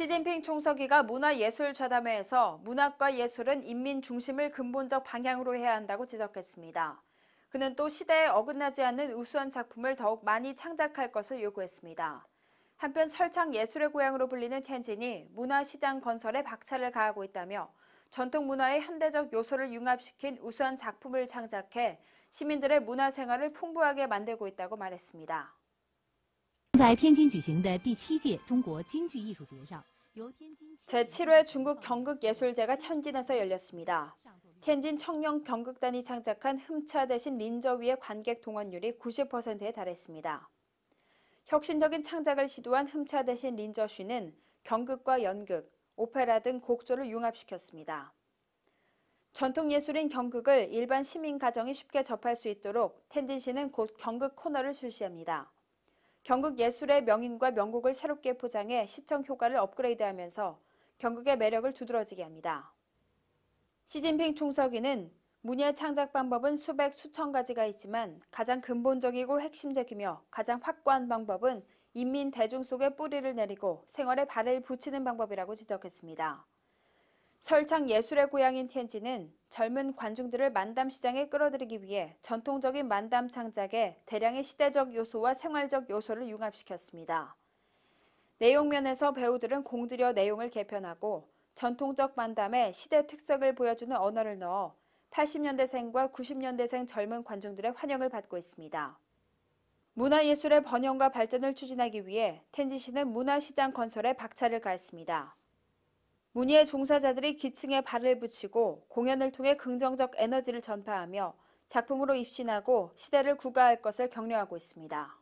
시진핑 총서기가 문화예술자담회에서 문학과 예술은 인민 중심을 근본적 방향으로 해야 한다고 지적했습니다. 그는 또 시대에 어긋나지 않는 우수한 작품을 더욱 많이 창작할 것을 요구했습니다. 한편 설창 예술의 고향으로 불리는 텐진이 문화시장 건설에 박차를 가하고 있다며 전통 문화의 현대적 요소를 융합시킨 우수한 작품을 창작해 시민들의 문화생활을 풍부하게 만들고 있다고 말했습니다. 在天津举行的第七届中国京剧艺术节上，由天津제 7회 중국 경극 예술제가天津에서 열렸습니다.天津 청년 경극단이 창작한 흠차 대신 린저 위의 관객 동원율이 90%에 달했습니다. 혁신적인 창작을 시도한 흠차 대신 린저 씨는 경극과 연극, 오페라 등 곡조를 융합시켰습니다. 전통 예술인 경극을 일반 시민 가정이 쉽게 접할 수 있도록 텐진시는 곧 경극 코너를 출시합니다. 경극 예술의 명인과 명곡을 새롭게 포장해 시청 효과를 업그레이드하면서 경극의 매력을 두드러지게 합니다. 시진핑 총서기는 문예 창작 방법은 수백 수천 가지가 있지만 가장 근본적이고 핵심적이며 가장 확고한 방법은 인민 대중 속에 뿌리를 내리고 생활에 발을 붙이는 방법이라고 지적했습니다. 설창 예술의 고향인 텐엔지는 젊은 관중들을 만담 시장에 끌어들이기 위해 전통적인 만담 창작에 대량의 시대적 요소와 생활적 요소를 융합시켰습니다. 내용면에서 배우들은 공들여 내용을 개편하고 전통적 만담에 시대 특색을 보여주는 언어를 넣어 80년대생과 90년대생 젊은 관중들의 환영을 받고 있습니다. 문화예술의 번영과 발전을 추진하기 위해 텐지시는 문화시장 건설에 박차를 가했습니다. 문희의 종사자들이 기층에 발을 붙이고 공연을 통해 긍정적 에너지를 전파하며 작품으로 입신하고 시대를 구가할 것을 격려하고 있습니다.